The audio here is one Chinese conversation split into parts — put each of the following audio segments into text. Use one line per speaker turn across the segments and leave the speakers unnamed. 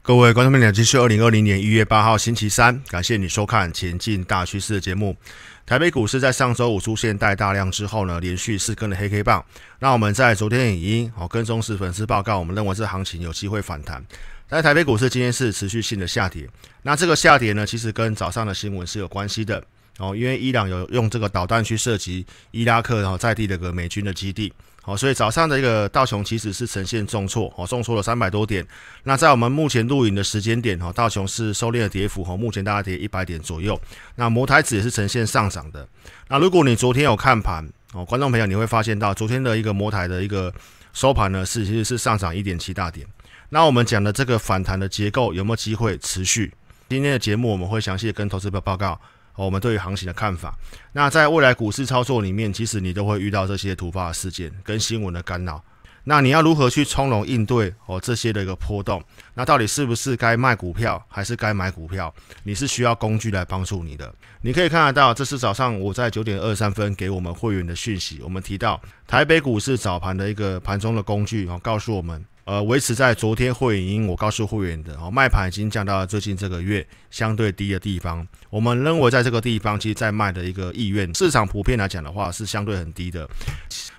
各位观众朋友，今天是二零二零年一月八号星期三，感谢你收看《前进大趋势》的节目。台北股市在上周五出现带大量之后呢，连续四根的黑 K 棒。那我们在昨天影音哦，跟踪实粉丝报告，我们认为这行情有机会反弹。但台北股市今天是持续性的下跌。那这个下跌呢，其实跟早上的新闻是有关系的哦，因为伊朗有用这个导弹去射击伊拉克然后在地的个美军的基地。哦，所以早上的一个道琼其实是呈现重挫，哦，重挫了三百多点。那在我们目前录影的时间点，哦，道琼是收敛的跌幅，哦，目前大跌一百点左右。那摩台指也是呈现上涨的。那如果你昨天有看盘，哦，观众朋友，你会发现到昨天的一个摩台的一个收盘呢，是其实是上涨一点七大点。那我们讲的这个反弹的结构有没有机会持续？今天的节目我们会详细跟投资者报告。我们对于行情的看法，那在未来股市操作里面，其实你都会遇到这些突发的事件跟新闻的干扰。那你要如何去从容应对哦这些的一个波动？那到底是不是该卖股票还是该买股票？你是需要工具来帮助你的。你可以看得到，这是早上我在九点二三分给我们会员的讯息，我们提到台北股市早盘的一个盘中的工具，然后告诉我们，呃，维持在昨天会员我告诉会员的，然后卖盘已经降到了最近这个月相对低的地方。我们认为在这个地方，其实在卖的一个意愿，市场普遍来讲的话是相对很低的。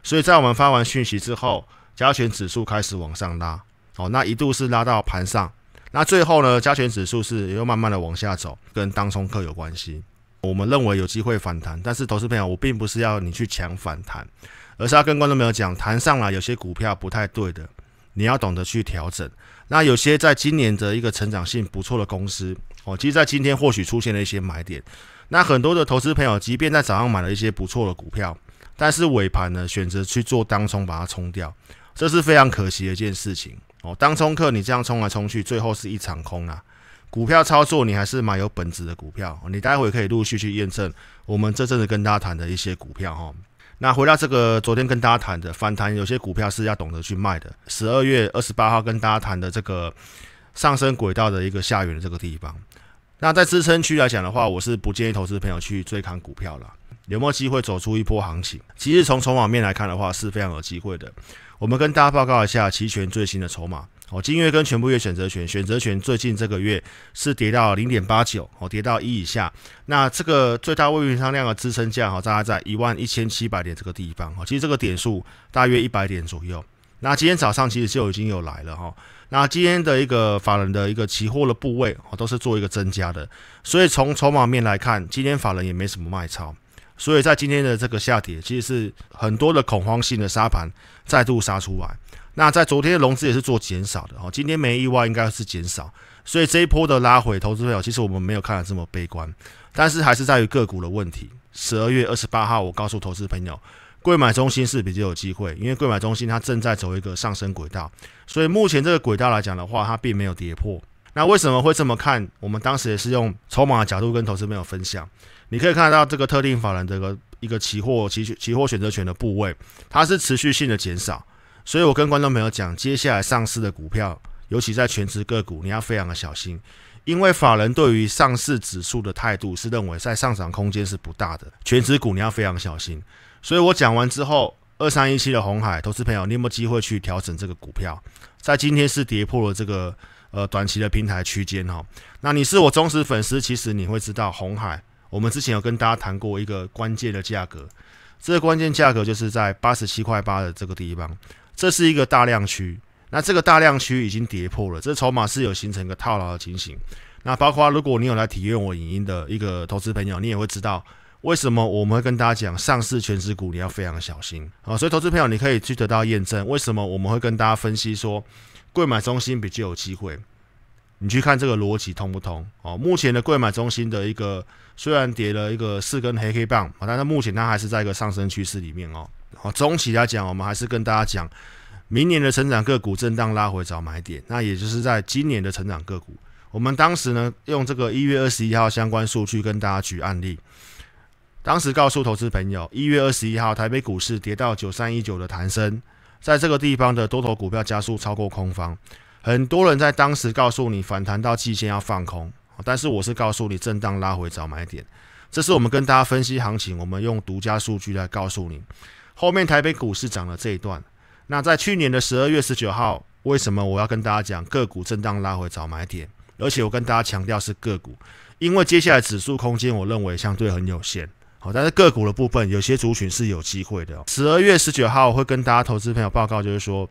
所以在我们发完讯息之后。加权指数开始往上拉，哦，那一度是拉到盘上，那最后呢，加权指数是又慢慢的往下走，跟当冲客有关系。我们认为有机会反弹，但是投资朋友，我并不是要你去抢反弹，而是要跟观众朋友讲，弹上来有些股票不太对的，你要懂得去调整。那有些在今年的一个成长性不错的公司，哦，其实在今天或许出现了一些买点。那很多的投资朋友，即便在早上买了一些不错的股票，但是尾盘呢，选择去做当冲，把它冲掉。这是非常可惜的一件事情哦。当冲客你这样冲来冲去，最后是一场空啊。股票操作你还是买有本质的股票，你待会可以陆续去验证。我们这阵子跟大家谈的一些股票哈，那回到这个昨天跟大家谈的反弹，有些股票是要懂得去卖的。十二月二十八号跟大家谈的这个上升轨道的一个下缘的这个地方，那在支撑区来讲的话，我是不建议投资朋友去追看股票了。有没有机会走出一波行情，其实从筹码面来看的话是非常有机会的。我们跟大家报告一下期权最新的筹码哦，金月跟全部月选择权选择权最近这个月是跌到零点八九哦，跌到一以下。那这个最大未平仓量的支撑价哈，大概在一万一千七百点这个地方哦，其实这个点数大约一百点左右。那今天早上其实就已经有来了哈，那今天的一个法人的一个期货的部位哦，都是做一个增加的，所以从筹码面来看，今天法人也没什么卖超。所以在今天的这个下跌，其实是很多的恐慌性的杀盘再度杀出来。那在昨天的融资也是做减少的哦，今天没意外应该是减少。所以这一波的拉回，投资朋友其实我们没有看的这么悲观，但是还是在于个股的问题。十二月二十八号，我告诉投资朋友，贵买中心是比较有机会，因为贵买中心它正在走一个上升轨道，所以目前这个轨道来讲的话，它并没有跌破。那为什么会这么看？我们当时也是用筹码的角度跟投资朋友分享。你可以看得到这个特定法人这个一个期货期期货选择权的部位，它是持续性的减少。所以我跟观众朋友讲，接下来上市的股票，尤其在全职个股，你要非常的小心，因为法人对于上市指数的态度是认为在上涨空间是不大的。全职股你要非常小心。所以我讲完之后，二三一七的红海，投资朋友，你有没有机会去调整这个股票？在今天是跌破了这个呃短期的平台区间哈。那你是我忠实粉丝，其实你会知道红海。我们之前有跟大家谈过一个关键的价格，这个关键价格就是在八十七块八的这个地方，这是一个大量区。那这个大量区已经跌破了，这筹码是有形成一个套牢的情形。那包括如果你有来体验我影音的一个投资朋友，你也会知道为什么我们会跟大家讲上市全职股你要非常小心啊。所以投资朋友你可以去得到验证，为什么我们会跟大家分析说贵买中心比较有机会。你去看这个逻辑通不通哦？目前的贵买中心的一个虽然跌了一个四根黑黑棒，但是目前它还是在一个上升趋势里面哦。哦，中期来讲，我们还是跟大家讲，明年的成长个股震荡拉回找买点。那也就是在今年的成长个股，我们当时呢用这个一月二十一号相关数据跟大家举案例，当时告诉投资朋友，一月二十一号台北股市跌到九三一九的弹升，在这个地方的多头股票加速超过空方。很多人在当时告诉你反弹到季线要放空，但是我是告诉你震荡拉回找买点。这是我们跟大家分析行情，我们用独家数据来告诉你后面台北股市涨了这一段。那在去年的十二月十九号，为什么我要跟大家讲个股震荡拉回找买点？而且我跟大家强调是个股，因为接下来指数空间我认为相对很有限。好，但是个股的部分有些族群是有机会的。十二月十九号我会跟大家投资朋友报告，就是说。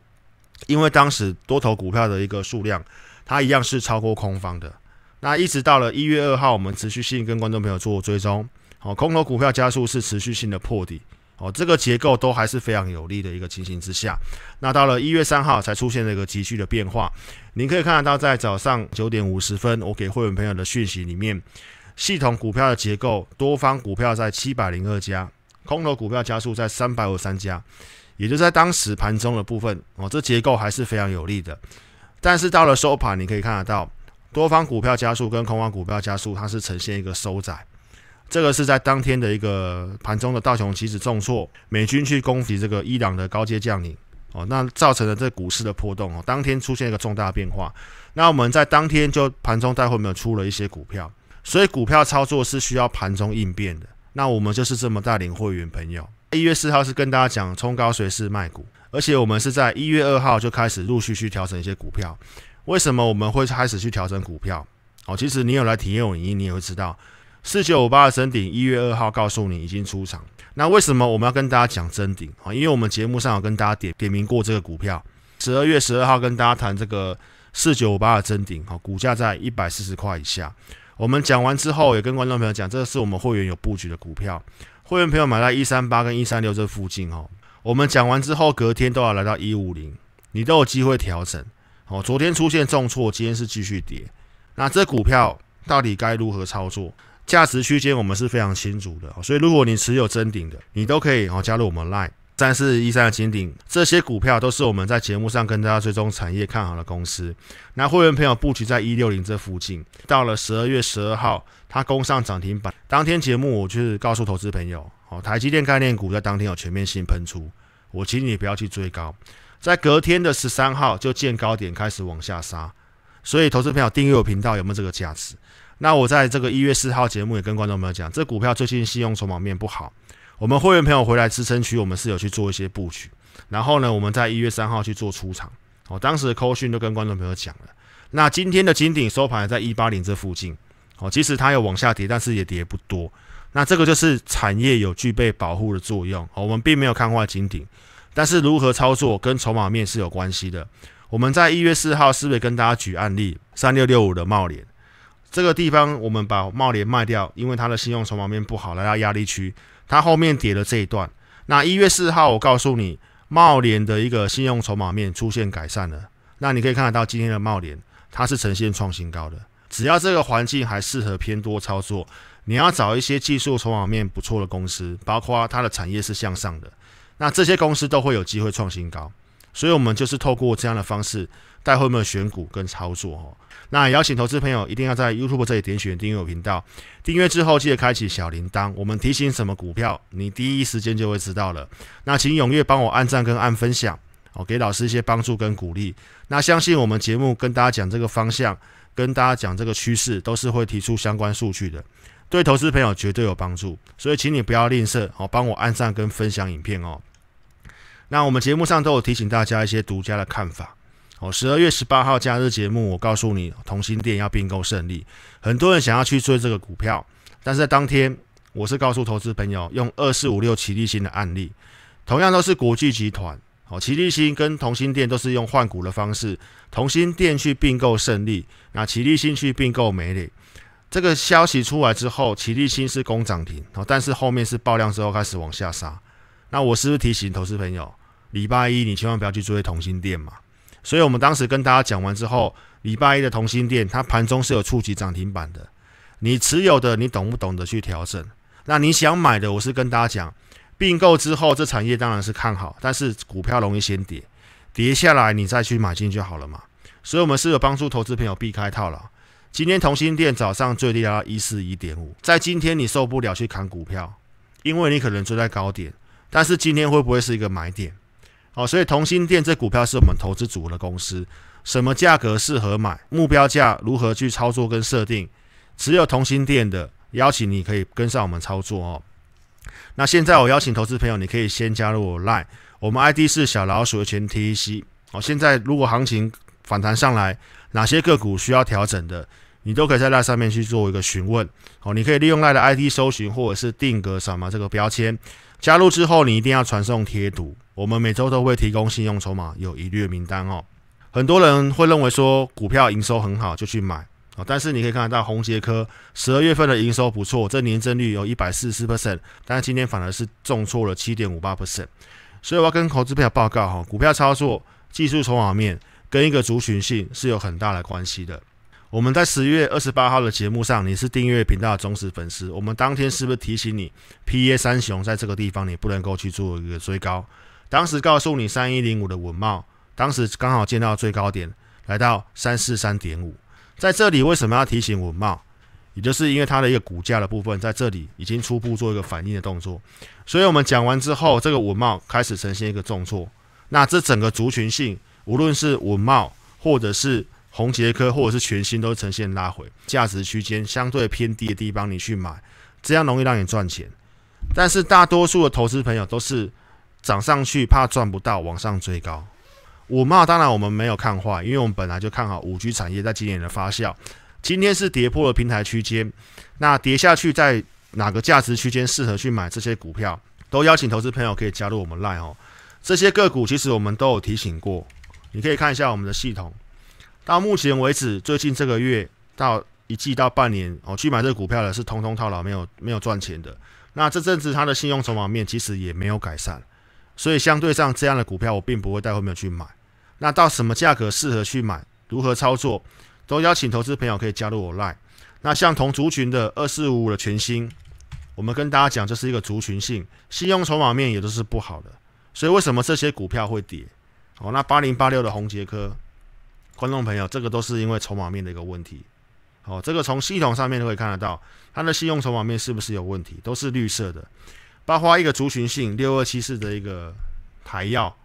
因为当时多头股票的一个数量，它一样是超过空方的。那一直到了一月二号，我们持续性跟观众朋友做追踪。好，空头股票加速是持续性的破底，好，这个结构都还是非常有利的一个情形之下。那到了一月三号，才出现了一个急剧的变化。您可以看得到，在早上九点五十分，我给会员朋友的讯息里面，系统股票的结构，多方股票在七百零二家，空头股票加速在三百五十三家。也就在当时盘中的部分哦，这结构还是非常有利的。但是到了收盘，你可以看得到，多方股票加速跟空方股票加速，它是呈现一个收窄。这个是在当天的一个盘中的道琼斯指重挫，美军去攻击这个伊朗的高阶将领哦，那造成了这股市的波动哦。当天出现一个重大变化，那我们在当天就盘中带货没有出了一些股票，所以股票操作是需要盘中应变的。那我们就是这么大龄会员朋友。一月四号是跟大家讲冲高随势卖股，而且我们是在一月二号就开始陆续去调整一些股票。为什么我们会开始去调整股票？哦，其实你有来体验我营，你也会知道四九五八的真顶，一月二号告诉你已经出场。那为什么我们要跟大家讲真顶？啊，因为我们节目上有跟大家点点名过这个股票，十二月十二号跟大家谈这个四九五八的真顶，哈，股价在一百四十块以下。我们讲完之后，也跟观众朋友讲，这是我们会员有布局的股票。会员朋友买在一三八跟一三六这附近哦，我们讲完之后隔天都要来到一五零，你都有机会调整。哦，昨天出现重挫，今天是继续跌，那这股票到底该如何操作？价值区间我们是非常清楚的，所以如果你持有真顶的，你都可以哦加入我们 Line。三四一三的金顶，这些股票都是我们在节目上跟大家追踪产业看好的公司。那会员朋友布局在一六零这附近，到了十二月十二号，它攻上涨停板。当天节目我就是告诉投资朋友，哦，台积电概念股在当天有全面性喷出，我请你不要去追高。在隔天的十三号就见高点开始往下杀，所以投资朋友订阅我频道有没有这个价值？那我在这个一月四号节目也跟观众朋友讲，这股票最近信用筹码面不好。我们会员朋友回来支撑区，我们是有去做一些布局，然后呢，我们在一月三号去做出场。哦，当时的扣讯就跟观众朋友讲了，那今天的金顶收盘在一八零这附近，哦，即使它有往下跌，但是也跌不多。那这个就是产业有具备保护的作用。哦，我们并没有看坏金顶，但是如何操作跟筹码面是有关系的。我们在一月四号是不是跟大家举案例三六六五的猫脸？这个地方我们把茂联卖掉，因为它的信用筹码面不好，来到压力区。它后面跌了这一段。那一月四号，我告诉你，茂联的一个信用筹码面出现改善了。那你可以看得到今天的茂联，它是呈现创新高的。只要这个环境还适合偏多操作，你要找一些技术筹码面不错的公司，包括它的产业是向上的，那这些公司都会有机会创新高。所以我们就是透过这样的方式，带会们选股跟操作哦。那邀请投资朋友一定要在 YouTube 这里点选订阅频道，订阅之后记得开启小铃铛，我们提醒什么股票，你第一时间就会知道了。那请踊跃帮我按赞跟按分享哦，给老师一些帮助跟鼓励。那相信我们节目跟大家讲这个方向，跟大家讲这个趋势，都是会提出相关数据的，对投资朋友绝对有帮助。所以请你不要吝啬哦，帮我按赞跟分享影片哦。那我们节目上都有提醒大家一些独家的看法。哦，十二月十八号假日节目，我告诉你，同心店要并购胜利，很多人想要去追这个股票，但是在当天，我是告诉投资朋友，用二四五六齐力新的案例，同样都是国际集团，哦，齐立新跟同心店都是用换股的方式，同心店去并购胜利，那齐力新去并购美力，这个消息出来之后，齐力新是攻涨停，哦，但是后面是爆量之后开始往下杀，那我是不是提醒投资朋友，礼拜一你千万不要去追同心店嘛？所以我们当时跟大家讲完之后，礼拜一的同心店，它盘中是有触及涨停板的。你持有的，你懂不懂得去调整？那你想买的，我是跟大家讲，并购之后这产业当然是看好，但是股票容易先跌，跌下来你再去买进就好了嘛。所以我们是有帮助投资朋友避开套牢。今天同心店早上最低到一四一点五，在今天你受不了去砍股票，因为你可能追在高点，但是今天会不会是一个买点？哦，所以同心店这股票是我们投资组合的公司，什么价格适合买？目标价如何去操作跟设定？只有同心店的邀请，你可以跟上我们操作哦。那现在我邀请投资朋友，你可以先加入 Line，我们 ID 是小老鼠的全 T E C。哦，现在如果行情反弹上来，哪些个股需要调整的，你都可以在 Line 上面去做一个询问。哦，你可以利用 Line 的 ID 搜寻或者是定格什么这个标签，加入之后你一定要传送贴图。我们每周都会提供信用筹码有疑虑名单哦。很多人会认为说股票营收很好就去买啊，但是你可以看得到红杰科十二月份的营收不错，这年增率有一百四十四 percent，但是今天反而是重挫了七点五八 percent。所以我要跟投资朋友报告哈，股票操作技术筹码面跟一个族群性是有很大的关系的。我们在十月二十八号的节目上，你是订阅频道的忠实粉丝，我们当天是不是提醒你 P A 三雄在这个地方你不能够去做一个追高？当时告诉你三一零五的文茂，当时刚好见到最高点，来到三四三点五，在这里为什么要提醒文茂？也就是因为它的一个股价的部分在这里已经初步做一个反应的动作，所以我们讲完之后，这个文茂开始呈现一个重挫。那这整个族群性，无论是文茂或者是红杰科或者是全新，都呈现拉回，价值区间相对偏低的地方你去买，这样容易让你赚钱。但是大多数的投资朋友都是。涨上去怕赚不到，往上追高。五 G 当然我们没有看坏，因为我们本来就看好五 G 产业在今年的发酵。今天是跌破了平台区间，那跌下去在哪个价值区间适合去买这些股票？都邀请投资朋友可以加入我们 Lie 哦。这些个股其实我们都有提醒过，你可以看一下我们的系统。到目前为止，最近这个月到一季到半年，我去买这个股票的是通通套牢，没有没有赚钱的。那这阵子它的信用筹码面其实也没有改善。所以相对上这样的股票，我并不会带后面去买。那到什么价格适合去买？如何操作？都邀请投资朋友可以加入我 Line。那像同族群的二四五五的全新，我们跟大家讲，这是一个族群性信用筹码面也都是不好的。所以为什么这些股票会跌？哦，那八零八六的红杰科，观众朋友，这个都是因为筹码面的一个问题。哦，这个从系统上面都可以看得到，它的信用筹码面是不是有问题？都是绿色的。包括一个族群性六二七四的一个台药，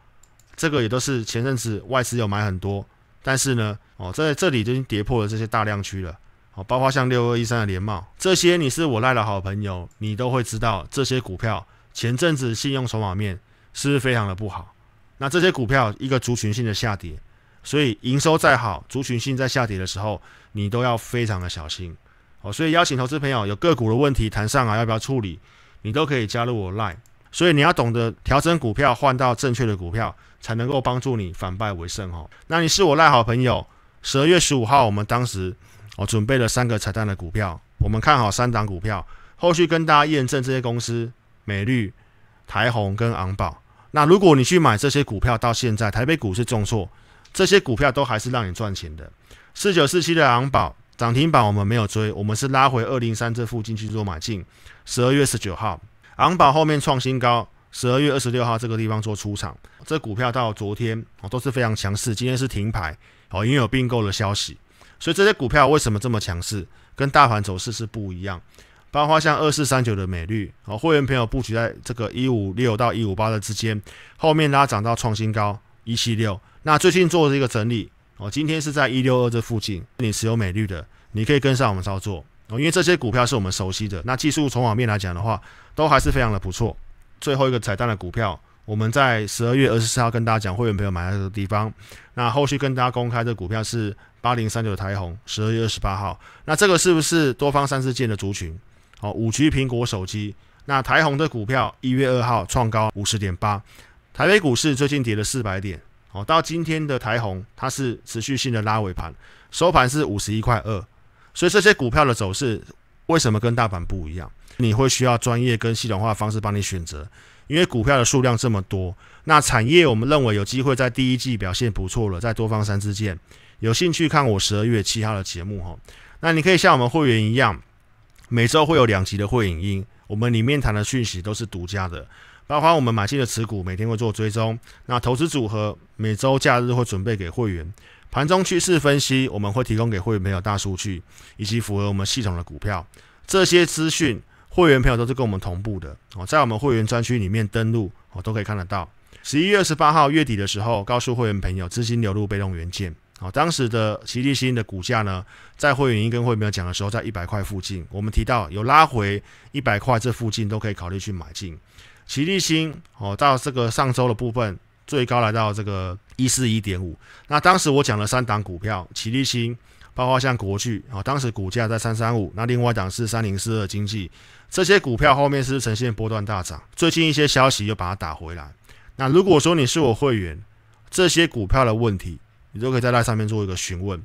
这个也都是前阵子外资有买很多，但是呢，哦，在这里已经跌破了这些大量区了。哦，包括像六二一三的联茂，这些你是我赖的好朋友，你都会知道这些股票前阵子信用筹码面是非常的不好。那这些股票一个族群性的下跌，所以营收再好，族群性在下跌的时候，你都要非常的小心。哦，所以邀请投资朋友有个股的问题谈上来，要不要处理？你都可以加入我赖，所以你要懂得调整股票，换到正确的股票，才能够帮助你反败为胜哦。那你是我赖好朋友，十二月十五号我们当时我准备了三个彩蛋的股票，我们看好三档股票，后续跟大家验证这些公司，美绿、台红跟昂宝。那如果你去买这些股票，到现在台北股市重挫，这些股票都还是让你赚钱的，四九四七的昂宝。涨停板我们没有追，我们是拉回二零三这附近去做买进。十二月十九号，昂宝后面创新高，十二月二十六号这个地方做出场。这股票到昨天哦都是非常强势，今天是停牌哦，因为有并购的消息。所以这些股票为什么这么强势？跟大盘走势是不一样。包括像二四三九的美绿哦，会员朋友布局在这个一五六到一五八的之间，后面拉涨到创新高一七六。那最近做了一个整理。哦，今天是在一六二这附近，你持有美绿的，你可以跟上我们操作哦。因为这些股票是我们熟悉的，那技术从网面来讲的话，都还是非常的不错。最后一个彩蛋的股票，我们在十二月二十四号跟大家讲，会员朋友买在这个地方。那后续跟大家公开的股票是八零三九台红，十二月二十八号。那这个是不是多方三四线的族群？哦，五 G 苹果手机。那台红的股票一月二号创高五十点八，台北股市最近跌了四百点。哦，到今天的台红，它是持续性的拉尾盘，收盘是五十一块二，所以这些股票的走势为什么跟大盘不一样？你会需要专业跟系统化的方式帮你选择，因为股票的数量这么多，那产业我们认为有机会在第一季表现不错了，再多放三支箭，有兴趣看我十二月七号的节目哈，那你可以像我们会员一样，每周会有两集的会影音，我们里面谈的讯息都是独家的。包括我们买进的持股，每天会做追踪。那投资组合每周假日会准备给会员。盘中趋势分析我们会提供给会员朋友大数据，以及符合我们系统的股票。这些资讯会员朋友都是跟我们同步的。哦，在我们会员专区里面登录，哦都可以看得到。十一月二十八号月底的时候，告诉会员朋友资金流入被动元件。好，当时的吉利新的股价呢，在会员一跟会员讲的时候，在一百块附近。我们提到有拉回一百块这附近都可以考虑去买进。齐力星哦，到这个上周的部分最高来到这个一四一点五。那当时我讲了三档股票，齐力星，包括像国巨哦，当时股价在三三五。那另外一档是三零四二经济，这些股票后面是呈现波段大涨。最近一些消息又把它打回来。那如果说你是我会员，这些股票的问题，你都可以在那上面做一个询问。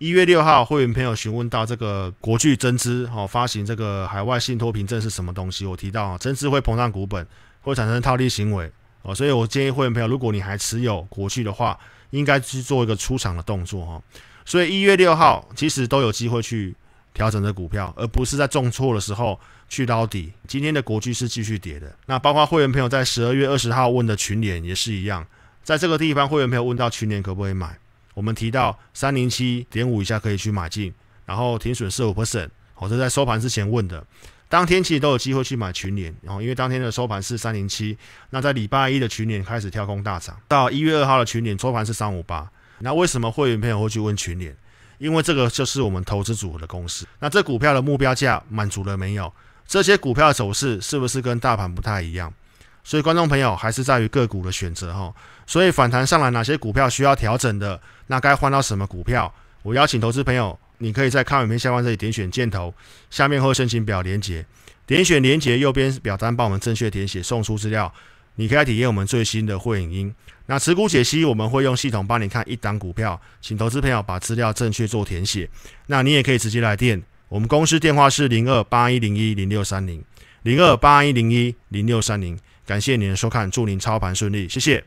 一月六号，会员朋友询问到这个国巨增资，哦，发行这个海外信托凭证是什么东西？我提到增资会膨胀股本，会产生套利行为，哦，所以我建议会员朋友，如果你还持有国巨的话，应该去做一个出场的动作，哈。所以一月六号其实都有机会去调整的股票，而不是在重挫的时候去捞底。今天的国巨是继续跌的，那包括会员朋友在十二月二十号问的群联也是一样，在这个地方会员朋友问到群联可不可以买？我们提到三零七点五以下可以去买进，然后停损十五 percent，我是在收盘之前问的。当天其实都有机会去买群联，然后因为当天的收盘是三零七，那在礼拜一的群联开始跳空大涨，到一月二号的群联收盘是三五八。那为什么会员朋友会去问群联？因为这个就是我们投资组合的公式。那这股票的目标价满足了没有？这些股票的走势是不是跟大盘不太一样？所以，观众朋友还是在于个股的选择哈。所以反弹上来，哪些股票需要调整的？那该换到什么股票？我邀请投资朋友，你可以在看影片下方这里点选箭头，下面会申请表连接，点选连接右边表单帮我们正确填写送出资料。你可以体验我们最新的会影音。那持股解析我们会用系统帮你看一档股票，请投资朋友把资料正确做填写。那你也可以直接来电，我们公司电话是零二八一零一零六三零零二八一零一零六三零。感谢您的收看，祝您操盘顺利，谢谢。